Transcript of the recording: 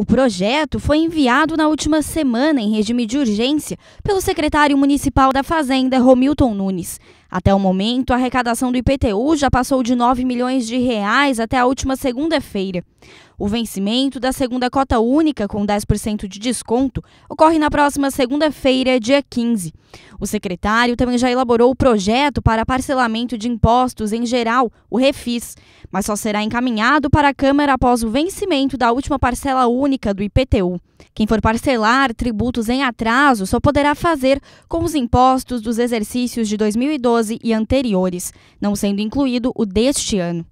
O projeto foi enviado na última semana em regime de urgência pelo secretário municipal da Fazenda, Romilton Nunes. Até o momento, a arrecadação do IPTU já passou de 9 milhões de reais até a última segunda-feira. O vencimento da segunda cota única com 10% de desconto ocorre na próxima segunda-feira, dia 15. O secretário também já elaborou o projeto para parcelamento de impostos em geral, o Refis, mas só será encaminhado para a Câmara após o vencimento da última parcela única do IPTU. Quem for parcelar tributos em atraso só poderá fazer com os impostos dos exercícios de 2012 2012 e anteriores, não sendo incluído o deste ano.